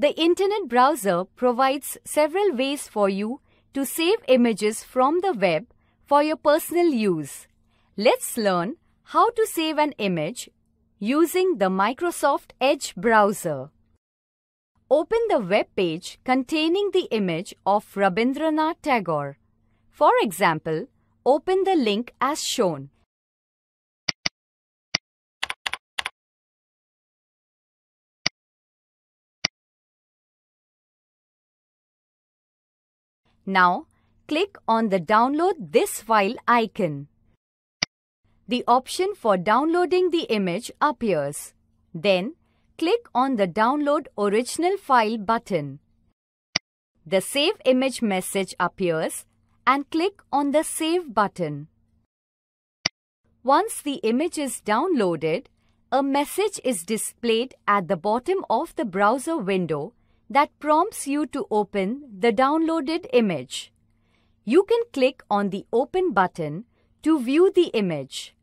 The internet browser provides several ways for you to save images from the web for your personal use. Let's learn how to save an image using the Microsoft Edge browser. Open the web page containing the image of Rabindranath Tagore. For example, open the link as shown. Now, click on the Download this file icon. The option for downloading the image appears. Then, click on the Download Original File button. The Save Image message appears and click on the Save button. Once the image is downloaded, a message is displayed at the bottom of the browser window that prompts you to open the downloaded image. You can click on the Open button to view the image.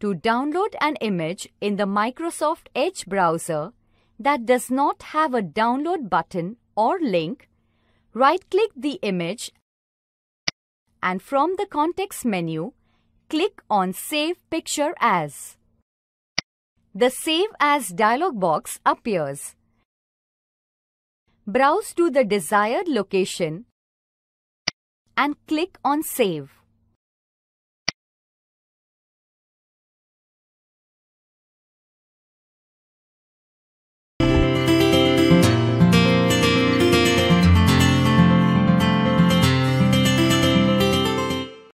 To download an image in the Microsoft Edge browser that does not have a download button or link, right-click the image and from the context menu, click on Save Picture As. The Save As dialog box appears. Browse to the desired location and click on Save.